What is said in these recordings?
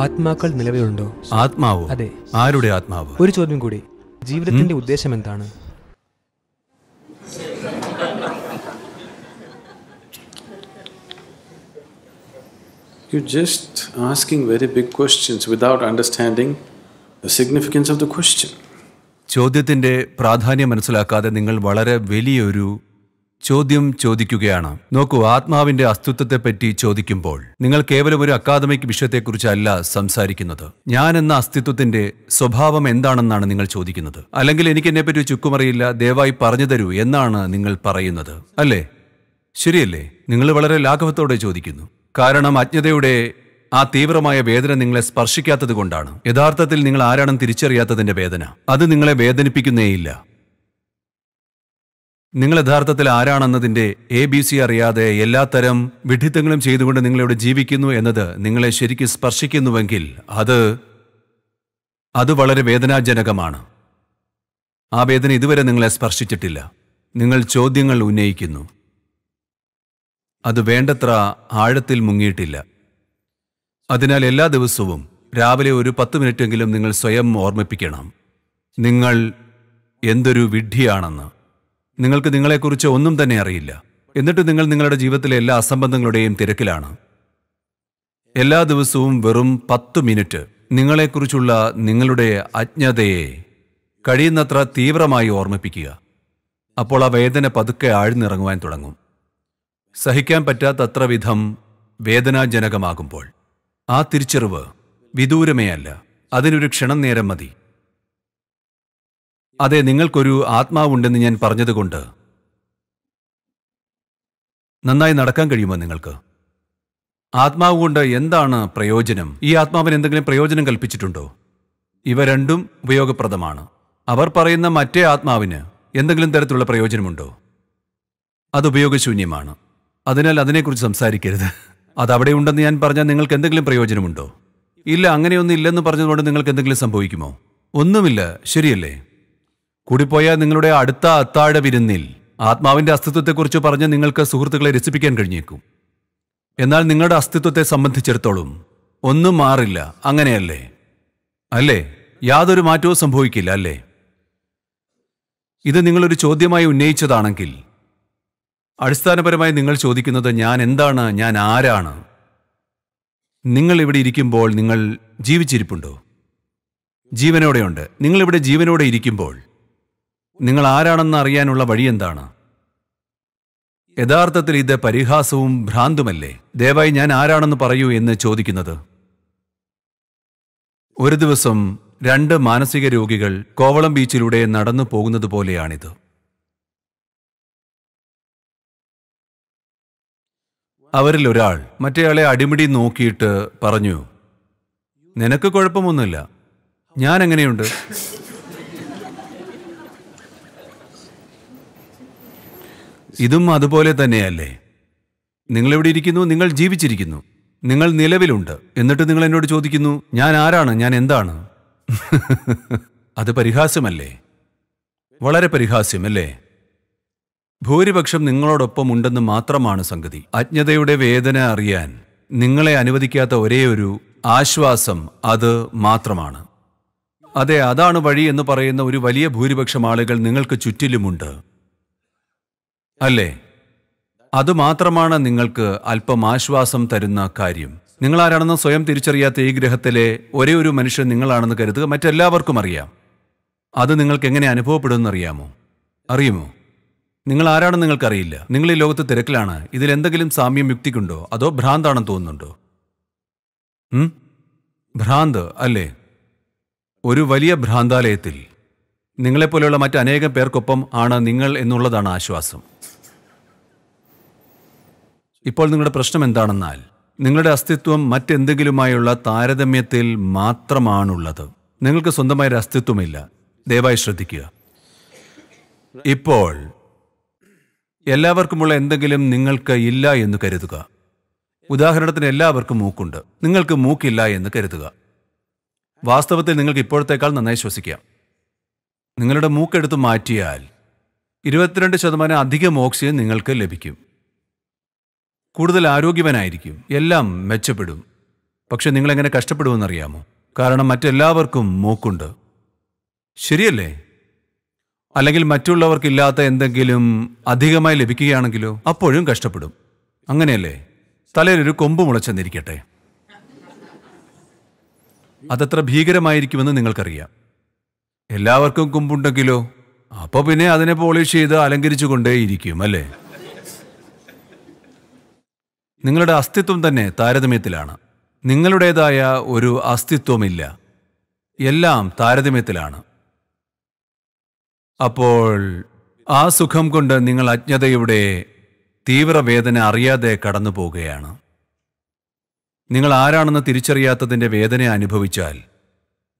ആത്മാക്കൾ നിലവിലുണ്ടോ ആത്മാവ് അതെ ആരുടെ ആത്മാവ് ഒരു ചോദ്യം കൂടി ജീവിതത്തിന്റെ ഉദ്ദേശം എന്താണ് you just asking very big questions without understanding significance of the question ചോദ്യത്തിന്റെ പ്രാധാന്യം മനസ്സിലാക്കാതെ നിങ്ങൾ വളരെ വലിയൊരു ചോദ്യം ചോദിക്കുകയാണ് നോക്കൂ ആത്മാവിന്റെ അസ്തിത്വത്തെപ്പറ്റി ചോദിക്കുമ്പോൾ നിങ്ങൾ കേവലം ഒരു അക്കാദമിക് വിഷയത്തെക്കുറിച്ചല്ല സംസാരിക്കുന്നത് ഞാൻ എന്ന അസ്തിത്വത്തിന്റെ സ്വഭാവം എന്താണെന്നാണ് നിങ്ങൾ ചോദിക്കുന്നത് അല്ലെങ്കിൽ എനിക്ക് എന്നെപ്പറ്റി ചുക്കുമറിയില്ല ദയവായി പറഞ്ഞു തരൂ എന്നാണ് നിങ്ങൾ പറയുന്നത് അല്ലേ ശരിയല്ലേ നിങ്ങൾ വളരെ ലാഘവത്തോടെ ചോദിക്കുന്നു കാരണം അജ്ഞതയുടെ ആ തീവ്രമായ വേദന നിങ്ങളെ സ്പർശിക്കാത്തത് കൊണ്ടാണ് യഥാർത്ഥത്തിൽ നിങ്ങൾ ആരാണെന്ന് തിരിച്ചറിയാത്തതിന്റെ വേദന അത് നിങ്ങളെ വേദനിപ്പിക്കുന്നേയില്ല നിങ്ങൾ യഥാർത്ഥത്തിൽ ആരാണെന്നതിന്റെ എ ബി സി അറിയാതെ എല്ലാത്തരം വിഡിത്തങ്ങളും ചെയ്തുകൊണ്ട് നിങ്ങളിവിടെ ജീവിക്കുന്നു എന്നത് നിങ്ങളെ ശരിക്കും സ്പർശിക്കുന്നുവെങ്കിൽ അത് അത് വളരെ വേദനാജനകമാണ് ആ വേദന ഇതുവരെ നിങ്ങളെ സ്പർശിച്ചിട്ടില്ല നിങ്ങൾ ചോദ്യങ്ങൾ ഉന്നയിക്കുന്നു അത് വേണ്ടത്ര ആഴത്തിൽ മുങ്ങിയിട്ടില്ല അതിനാൽ എല്ലാ ദിവസവും രാവിലെ ഒരു പത്ത് മിനിറ്റെങ്കിലും നിങ്ങൾ സ്വയം ഓർമ്മിപ്പിക്കണം നിങ്ങൾ എന്തൊരു വിഡ്ഢിയാണെന്ന് നിങ്ങൾക്ക് നിങ്ങളെക്കുറിച്ച് ഒന്നും തന്നെ അറിയില്ല എന്നിട്ട് നിങ്ങൾ നിങ്ങളുടെ ജീവിതത്തിലെ എല്ലാ അസംബന്ധങ്ങളുടെയും തിരക്കിലാണ് എല്ലാ ദിവസവും വെറും പത്ത് മിനിറ്റ് നിങ്ങളെക്കുറിച്ചുള്ള നിങ്ങളുടെ അജ്ഞതയെ കഴിയുന്നത്ര തീവ്രമായി ഓർമ്മിപ്പിക്കുക അപ്പോൾ ആ വേദന പതുക്കെ ആഴ്ന്നിറങ്ങുവാൻ തുടങ്ങും സഹിക്കാൻ പറ്റാത്തത്ര വിധം വേദനാജനകമാകുമ്പോൾ ആ തിരിച്ചറിവ് വിദൂരമേ അല്ല അതിനൊരു ക്ഷണം നേരം മതി അതെ നിങ്ങൾക്കൊരു ആത്മാവുണ്ടെന്ന് ഞാൻ പറഞ്ഞതുകൊണ്ട് നന്നായി നടക്കാൻ കഴിയുമോ നിങ്ങൾക്ക് ആത്മാവ് കൊണ്ട് എന്താണ് പ്രയോജനം ഈ ആത്മാവിന് എന്തെങ്കിലും പ്രയോജനം കൽപ്പിച്ചിട്ടുണ്ടോ ഇവ രണ്ടും ഉപയോഗപ്രദമാണ് അവർ പറയുന്ന മറ്റേ ആത്മാവിന് എന്തെങ്കിലും തരത്തിലുള്ള പ്രയോജനമുണ്ടോ അത് ഉപയോഗശൂന്യമാണ് അതിനാൽ അതിനെക്കുറിച്ച് സംസാരിക്കരുത് അത് അവിടെ ഉണ്ടെന്ന് ഞാൻ പറഞ്ഞാൽ നിങ്ങൾക്ക് എന്തെങ്കിലും പ്രയോജനമുണ്ടോ ഇല്ല അങ്ങനെയൊന്നും ഇല്ലെന്ന് പറഞ്ഞതുകൊണ്ട് നിങ്ങൾക്ക് എന്തെങ്കിലും സംഭവിക്കുമോ ഒന്നുമില്ല ശരിയല്ലേ കൂടിപ്പോയാൽ നിങ്ങളുടെ അടുത്ത അത്താഴ വിരുന്നിൽ ആത്മാവിന്റെ അസ്തിത്വത്തെക്കുറിച്ച് പറഞ്ഞ് നിങ്ങൾക്ക് സുഹൃത്തുക്കളെ രസിപ്പിക്കാൻ കഴിഞ്ഞേക്കും എന്നാൽ നിങ്ങളുടെ അസ്തിത്വത്തെ സംബന്ധിച്ചിടത്തോളം ഒന്നും മാറില്ല അങ്ങനെയല്ലേ അല്ലേ യാതൊരു മാറ്റവും സംഭവിക്കില്ല അല്ലേ ഇത് നിങ്ങളൊരു ചോദ്യമായി ഉന്നയിച്ചതാണെങ്കിൽ അടിസ്ഥാനപരമായി നിങ്ങൾ ചോദിക്കുന്നത് ഞാൻ എന്താണ് ഞാൻ ആരാണ് നിങ്ങൾ ഇവിടെ ഇരിക്കുമ്പോൾ നിങ്ങൾ ജീവിച്ചിരിപ്പുണ്ടോ ജീവനോടെയുണ്ട് നിങ്ങളിവിടെ ജീവനോടെ ഇരിക്കുമ്പോൾ നിങ്ങൾ ആരാണെന്ന് അറിയാനുള്ള വഴിയെന്താണ് യഥാർത്ഥത്തിൽ ഇത് പരിഹാസവും ഭ്രാന്തുമല്ലേ ദയവായി ഞാൻ ആരാണെന്ന് പറയൂ എന്ന് ചോദിക്കുന്നത് ഒരു ദിവസം രണ്ട് മാനസിക രോഗികൾ കോവളം ബീച്ചിലൂടെ നടന്നു പോകുന്നത് പോലെയാണിത് അവരിൽ ഒരാൾ മറ്റേയാളെ അടിമുടി നോക്കിയിട്ട് പറഞ്ഞു നിനക്ക് കുഴപ്പമൊന്നുമില്ല ഞാൻ എങ്ങനെയുണ്ട് ഇതും അതുപോലെ തന്നെയല്ലേ നിങ്ങൾ എവിടെ ഇരിക്കുന്നു നിങ്ങൾ ജീവിച്ചിരിക്കുന്നു നിങ്ങൾ നിലവിലുണ്ട് എന്നിട്ട് നിങ്ങൾ എന്നോട് ചോദിക്കുന്നു ഞാൻ ആരാണ് ഞാൻ എന്താണ് അത് പരിഹാസ്യമല്ലേ വളരെ പരിഹാസ്യമല്ലേ ഭൂരിപക്ഷം നിങ്ങളോടൊപ്പം ഉണ്ടെന്ന് മാത്രമാണ് സംഗതി അജ്ഞതയുടെ വേദന അറിയാൻ നിങ്ങളെ അനുവദിക്കാത്ത ഒരേയൊരു ആശ്വാസം അത് മാത്രമാണ് അതെ അതാണ് വഴി എന്ന് പറയുന്ന ഒരു വലിയ ഭൂരിപക്ഷം ആളുകൾ നിങ്ങൾക്ക് ചുറ്റിലുമുണ്ട് അല്ലേ അതുമാത്രമാണ് നിങ്ങൾക്ക് അല്പം ആശ്വാസം തരുന്ന കാര്യം നിങ്ങൾ ആരാണെന്ന് സ്വയം തിരിച്ചറിയാത്ത ഈ ഗ്രഹത്തിലെ ഒരേ ഒരു മനുഷ്യൻ നിങ്ങളാണെന്ന് കരുതുക മറ്റെല്ലാവർക്കും അറിയാം അത് നിങ്ങൾക്ക് എങ്ങനെ അനുഭവപ്പെടുമെന്ന് അറിയാമോ അറിയുമോ നിങ്ങൾ ആരാണെന്ന് നിങ്ങൾക്കറിയില്ല നിങ്ങൾ ഈ ലോകത്ത് തിരക്കിലാണ് എന്തെങ്കിലും സാമ്യം യുക്തിക്കുണ്ടോ അതോ ഭ്രാന്താണെന്ന് തോന്നുന്നുണ്ടോ ഭ്രാന്ത് അല്ലേ ഒരു വലിയ ഭ്രാന്താലയത്തിൽ നിങ്ങളെപ്പോലെയുള്ള മറ്റനേകം പേർക്കൊപ്പം ആണ് നിങ്ങൾ എന്നുള്ളതാണ് ആശ്വാസം ഇപ്പോൾ നിങ്ങളുടെ പ്രശ്നം എന്താണെന്നാൽ നിങ്ങളുടെ അസ്തിത്വം മറ്റെന്തെങ്കിലുമായുള്ള താരതമ്യത്തിൽ മാത്രമാണുള്ളത് നിങ്ങൾക്ക് സ്വന്തമായ ഒരു അസ്തിത്വമില്ല ദയവായി ശ്രദ്ധിക്കുക ഇപ്പോൾ എല്ലാവർക്കുമുള്ള എന്തെങ്കിലും നിങ്ങൾക്ക് ഇല്ല എന്ന് കരുതുക ഉദാഹരണത്തിന് എല്ലാവർക്കും മൂക്കുണ്ട് നിങ്ങൾക്ക് മൂക്കില്ല എന്ന് കരുതുക വാസ്തവത്തിൽ നിങ്ങൾക്ക് ഇപ്പോഴത്തേക്കാൾ നന്നായി ശ്വസിക്കാം നിങ്ങളുടെ മൂക്കെടുത്ത് മാറ്റിയാൽ ഇരുപത്തിരണ്ട് ശതമാനം അധികം ഓക്സിജൻ നിങ്ങൾക്ക് ലഭിക്കും കൂടുതൽ ആരോഗ്യവനായിരിക്കും എല്ലാം മെച്ചപ്പെടും പക്ഷെ നിങ്ങളെങ്ങനെ കഷ്ടപ്പെടുമെന്നറിയാമോ കാരണം മറ്റെല്ലാവർക്കും മൂക്കുണ്ട് ശരിയല്ലേ അല്ലെങ്കിൽ മറ്റുള്ളവർക്കില്ലാത്ത എന്തെങ്കിലും അധികമായി ലഭിക്കുകയാണെങ്കിലോ അപ്പോഴും കഷ്ടപ്പെടും അങ്ങനെയല്ലേ തലയിലൊരു കൊമ്പ് മുളച്ചെന്നിരിക്കട്ടെ അതത്ര ഭീകരമായിരിക്കുമെന്ന് നിങ്ങൾക്കറിയാം എല്ലാവർക്കും കൊമ്പുണ്ടെങ്കിലോ അപ്പോൾ പിന്നെ അതിനെ പോളിഷ് ചെയ്ത് അലങ്കരിച്ചു കൊണ്ടേയിരിക്കും അല്ലേ നിങ്ങളുടെ അസ്തിത്വം തന്നെ താരതമ്യത്തിലാണ് നിങ്ങളുടേതായ ഒരു അസ്തിത്വമില്ല എല്ലാം താരതമ്യത്തിലാണ് അപ്പോൾ ആ സുഖം കൊണ്ട് നിങ്ങൾ അജ്ഞതയുടെ തീവ്രവേദന അറിയാതെ കടന്നു പോകുകയാണ് നിങ്ങൾ ആരാണെന്ന് തിരിച്ചറിയാത്തതിൻ്റെ വേദന അനുഭവിച്ചാൽ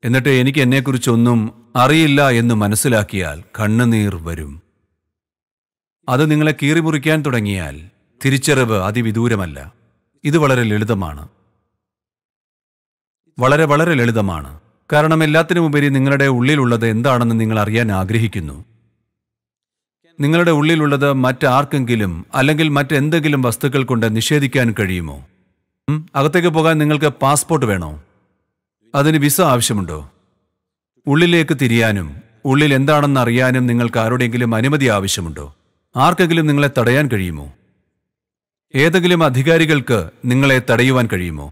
എന്നിട്ട് എനിക്ക് എന്നെക്കുറിച്ചൊന്നും അറിയില്ല എന്ന് മനസ്സിലാക്കിയാൽ കണ്ണുനീർ വരും അത് നിങ്ങളെ കീറിമുറിക്കാൻ തുടങ്ങിയാൽ തിരിച്ചറിവ് അതിവിദൂരമല്ല ഇത് വളരെ ലളിതമാണ് വളരെ വളരെ ലളിതമാണ് കാരണം എല്ലാത്തിനുമുപരി നിങ്ങളുടെ ഉള്ളിലുള്ളത് എന്താണെന്ന് നിങ്ങൾ അറിയാൻ ആഗ്രഹിക്കുന്നു നിങ്ങളുടെ ഉള്ളിലുള്ളത് മറ്റാർക്കെങ്കിലും അല്ലെങ്കിൽ മറ്റെന്തെങ്കിലും വസ്തുക്കൾ കൊണ്ട് നിഷേധിക്കാൻ കഴിയുമോ അകത്തേക്ക് പോകാൻ നിങ്ങൾക്ക് പാസ്പോർട്ട് വേണോ അതിന് വിസ ആവശ്യമുണ്ടോ ഉള്ളിലേക്ക് തിരിയാനും ഉള്ളിൽ എന്താണെന്ന് അറിയാനും നിങ്ങൾക്ക് ആരുടെയെങ്കിലും അനുമതി ആവശ്യമുണ്ടോ ആർക്കെങ്കിലും നിങ്ങളെ തടയാൻ കഴിയുമോ ഏതെങ്കിലും അധികാരികൾക്ക് നിങ്ങളെ തടയുവാൻ കഴിയുമോ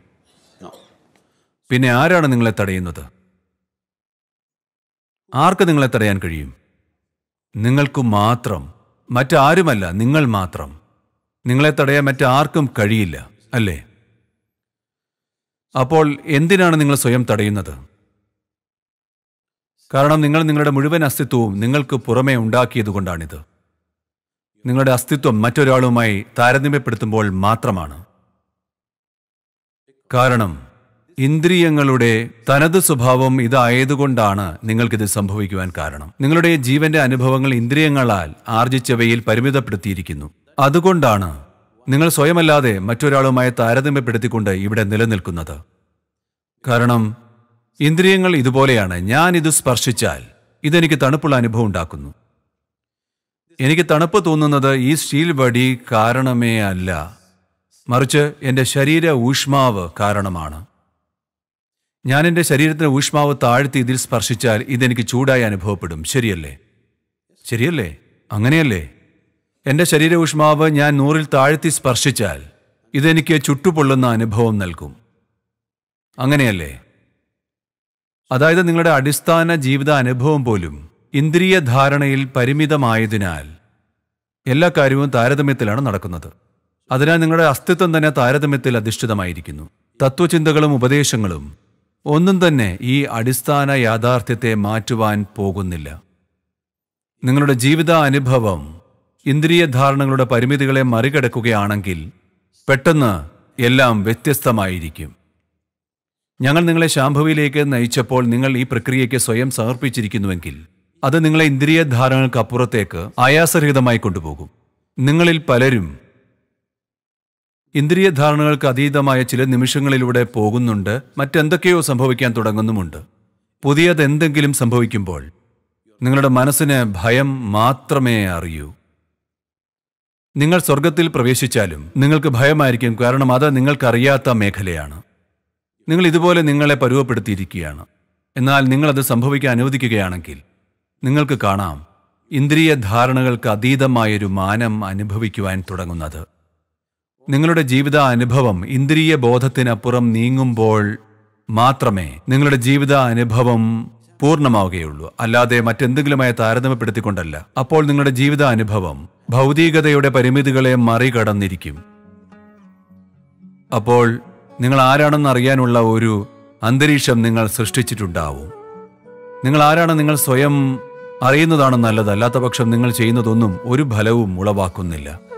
പിന്നെ ആരാണ് നിങ്ങളെ തടയുന്നത് ആർക്ക് നിങ്ങളെ തടയാൻ കഴിയും നിങ്ങൾക്ക് മാത്രം മറ്റാരുമല്ല നിങ്ങൾ മാത്രം നിങ്ങളെ തടയാൻ മറ്റാർക്കും കഴിയില്ല അല്ലേ അപ്പോൾ എന്തിനാണ് നിങ്ങൾ സ്വയം തടയുന്നത് കാരണം നിങ്ങൾ നിങ്ങളുടെ മുഴുവൻ അസ്തിത്വവും നിങ്ങൾക്ക് പുറമേ ഉണ്ടാക്കിയതുകൊണ്ടാണിത് കൊണ്ടാണിത് നിങ്ങളുടെ അസ്തിത്വം മറ്റൊരാളുമായി താരതമ്യപ്പെടുത്തുമ്പോൾ മാത്രമാണ് കാരണം ഇന്ദ്രിയങ്ങളുടെ തനത് സ്വഭാവം ഇതായതുകൊണ്ടാണ് നിങ്ങൾക്കിത് സംഭവിക്കുവാൻ കാരണം നിങ്ങളുടെ ജീവന്റെ അനുഭവങ്ങൾ ഇന്ദ്രിയങ്ങളാൽ ആർജിച്ചവയിൽ പരിമിതപ്പെടുത്തിയിരിക്കുന്നു അതുകൊണ്ടാണ് നിങ്ങൾ സ്വയമല്ലാതെ മറ്റൊരാളുമായി താരതമ്യപ്പെടുത്തിക്കൊണ്ട് ഇവിടെ നിലനിൽക്കുന്നത് കാരണം ഇന്ദ്രിയങ്ങൾ ഇതുപോലെയാണ് ഞാൻ ഇത് സ്പർശിച്ചാൽ ഇതെനിക്ക് തണുപ്പുള്ള അനുഭവം ഉണ്ടാക്കുന്നു എനിക്ക് തണുപ്പ് തോന്നുന്നത് ഈ സ്റ്റീൽ വടി കാരണമേ അല്ല മറിച്ച് എൻ്റെ ശരീര ഊഷ്മാവ് കാരണമാണ് ഞാൻ എൻ്റെ ശരീരത്തിൻ്റെ ഊഷ്മാവ് താഴ്ത്തി ഇതിൽ സ്പർശിച്ചാൽ ഇതെനിക്ക് ചൂടായി അനുഭവപ്പെടും ശരിയല്ലേ ശരിയല്ലേ അങ്ങനെയല്ലേ എൻ്റെ ശരീര ഊഷ്മാവ് ഞാൻ നൂറിൽ താഴ്ത്തി സ്പർശിച്ചാൽ ഇതെനിക്ക് ചുട്ടുപൊള്ളുന്ന അനുഭവം നൽകും അങ്ങനെയല്ലേ അതായത് നിങ്ങളുടെ അടിസ്ഥാന ജീവിത അനുഭവം പോലും ഇന്ദ്രിയ ധാരണയിൽ പരിമിതമായതിനാൽ എല്ലാ കാര്യവും താരതമ്യത്തിലാണ് നടക്കുന്നത് അതിനാൽ നിങ്ങളുടെ അസ്തിത്വം തന്നെ താരതമ്യത്തിൽ അധിഷ്ഠിതമായിരിക്കുന്നു തത്വചിന്തകളും ഉപദേശങ്ങളും ഒന്നും തന്നെ ഈ അടിസ്ഥാന യാഥാർത്ഥ്യത്തെ മാറ്റുവാൻ പോകുന്നില്ല നിങ്ങളുടെ ജീവിത അനുഭവം ഇന്ദ്രിയ ധാരണകളുടെ പരിമിതികളെ മറികടക്കുകയാണെങ്കിൽ പെട്ടെന്ന് എല്ലാം വ്യത്യസ്തമായിരിക്കും ഞങ്ങൾ നിങ്ങളെ ശാംഭവിയിലേക്ക് നയിച്ചപ്പോൾ നിങ്ങൾ ഈ പ്രക്രിയയ്ക്ക് സ്വയം സമർപ്പിച്ചിരിക്കുന്നുവെങ്കിൽ അത് നിങ്ങളെ ഇന്ദ്രിയ ധാരണകൾക്കപ്പുറത്തേക്ക് ആയാസരഹിതമായി കൊണ്ടുപോകും നിങ്ങളിൽ പലരും ഇന്ദ്രിയ ധാരണകൾക്ക് അതീതമായ ചില നിമിഷങ്ങളിലൂടെ പോകുന്നുണ്ട് മറ്റെന്തൊക്കെയോ സംഭവിക്കാൻ തുടങ്ങുന്നുമുണ്ട് പുതിയതെന്തെങ്കിലും സംഭവിക്കുമ്പോൾ നിങ്ങളുടെ മനസ്സിന് ഭയം മാത്രമേ അറിയൂ നിങ്ങൾ സ്വർഗത്തിൽ പ്രവേശിച്ചാലും നിങ്ങൾക്ക് ഭയമായിരിക്കും കാരണം അത് നിങ്ങൾക്കറിയാത്ത മേഖലയാണ് നിങ്ങൾ ഇതുപോലെ നിങ്ങളെ പരുവപ്പെടുത്തിയിരിക്കുകയാണ് എന്നാൽ നിങ്ങളത് സംഭവിക്കാൻ അനുവദിക്കുകയാണെങ്കിൽ നിങ്ങൾക്ക് കാണാം ഇന്ദ്രിയ ധാരണകൾക്ക് അതീതമായൊരു മാനം അനുഭവിക്കുവാൻ തുടങ്ങുന്നത് നിങ്ങളുടെ ജീവിത അനുഭവം ഇന്ദ്രിയ ബോധത്തിനപ്പുറം നീങ്ങുമ്പോൾ മാത്രമേ നിങ്ങളുടെ ജീവിത അനുഭവം പൂർണ്ണമാവുകയുള്ളൂ അല്ലാതെ മറ്റെന്തെങ്കിലുമായി താരതമ്യപ്പെടുത്തിക്കൊണ്ടല്ല അപ്പോൾ നിങ്ങളുടെ ജീവിത അനുഭവം ഭൗതികതയുടെ പരിമിതികളെ മറികടന്നിരിക്കും അപ്പോൾ നിങ്ങൾ ആരാണെന്ന് അറിയാനുള്ള ഒരു അന്തരീക്ഷം നിങ്ങൾ സൃഷ്ടിച്ചിട്ടുണ്ടാവും നിങ്ങൾ ആരാണ് നിങ്ങൾ സ്വയം അറിയുന്നതാണ് നല്ലത് അല്ലാത്ത പക്ഷം നിങ്ങൾ ചെയ്യുന്നതൊന്നും ഒരു ഫലവും ഉളവാക്കുന്നില്ല